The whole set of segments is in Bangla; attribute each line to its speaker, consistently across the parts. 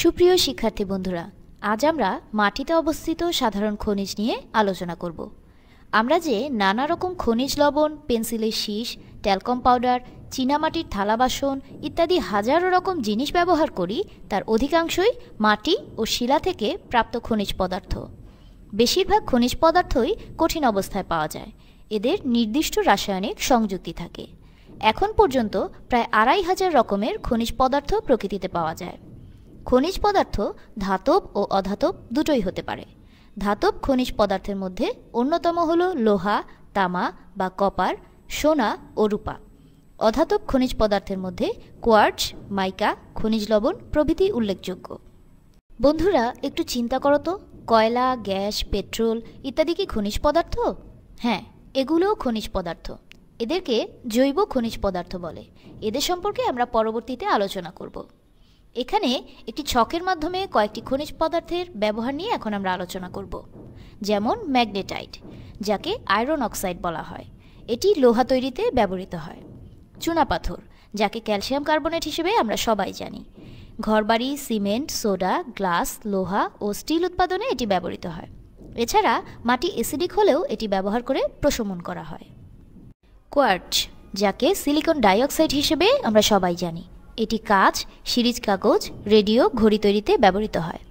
Speaker 1: সুপ্রিয় শিক্ষার্থী বন্ধুরা আজ আমরা মাটিতে অবস্থিত সাধারণ খনিজ নিয়ে আলোচনা করব আমরা যে নানা রকম খনিজ লবণ পেন্সিলের শীষ ট্যালকম পাউডার চীনামাটির থালা বাসন ইত্যাদি হাজারো রকম জিনিস ব্যবহার করি তার অধিকাংশই মাটি ও শিলা থেকে প্রাপ্ত খনিজ পদার্থ বেশিরভাগ খনিজ পদার্থই কঠিন অবস্থায় পাওয়া যায় এদের নির্দিষ্ট রাসায়নিক সংযুক্তি থাকে এখন পর্যন্ত প্রায় আড়াই হাজার রকমের খনিজ পদার্থ প্রকৃতিতে পাওয়া যায় খনিজ পদার্থ ধাতব ও অধাতব দুটোই হতে পারে ধাতব খনিজ পদার্থের মধ্যে অন্যতম হল লোহা তামা বা কপার সোনা ও রূপা অধাতব খনিজ পদার্থের মধ্যে কোয়ার্টস মাইকা খনিজ লবণ প্রভৃতি উল্লেখযোগ্য বন্ধুরা একটু চিন্তা করো তো কয়লা গ্যাস পেট্রোল ইত্যাদি কি খনিজ পদার্থ হ্যাঁ এগুলোও খনিজ পদার্থ এদেরকে জৈব খনিজ পদার্থ বলে এদের সম্পর্কে আমরা পরবর্তীতে আলোচনা করব এখানে একটি ছকের মাধ্যমে কয়েকটি খনিজ পদার্থের ব্যবহার নিয়ে এখন আমরা আলোচনা করব যেমন ম্যাগনেটাইট যাকে আয়রন অক্সাইড বলা হয় এটি লোহা তৈরিতে ব্যবহৃত হয় চুনাপাথর যাকে ক্যালসিয়াম কার্বনেট হিসেবে আমরা সবাই জানি ঘরবাড়ি সিমেন্ট সোডা গ্লাস লোহা ও স্টিল উৎপাদনে এটি ব্যবহৃত হয় এছাড়া মাটি এসিডিক হলেও এটি ব্যবহার করে প্রশমন করা হয় কোয়ার্চ যাকে সিলিকন ডাইঅক্সাইড হিসেবে আমরা সবাই জানি এটি কাঁচ সিরিজ কাগজ রেডিও ঘড়ি তৈরিতে ব্যবহৃত হয়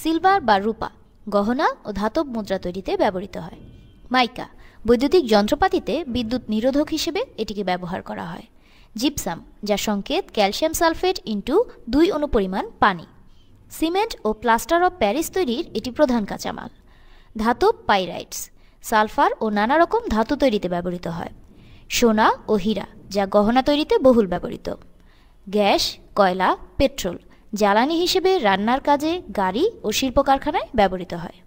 Speaker 1: সিলভার বা রূপা গহনা ও ধাতব মুদ্রা তৈরিতে ব্যবহৃত হয় মাইকা বৈদ্যুতিক যন্ত্রপাতিতে বিদ্যুৎ নিরোধক হিসেবে এটিকে ব্যবহার করা হয় জিপসাম যা সংকেত ক্যালসিয়াম সালফেট ইন্টু দুই অনুপরিমাণ পানি সিমেন্ট ও প্লাস্টার অব প্যারিস তৈরির এটি প্রধান কাঁচামাল ধাতব পাইরাইটস সালফার ও নানা রকম ধাতু তৈরিতে ব্যবহৃত হয় সোনা ও হীরা যা গহনা তৈরিতে বহুল ব্যবহৃত গ্যাস কয়লা পেট্রোল জ্বালানি হিসেবে রান্নার কাজে গাড়ি ও শিল্প কারখানায় ব্যবহৃত হয়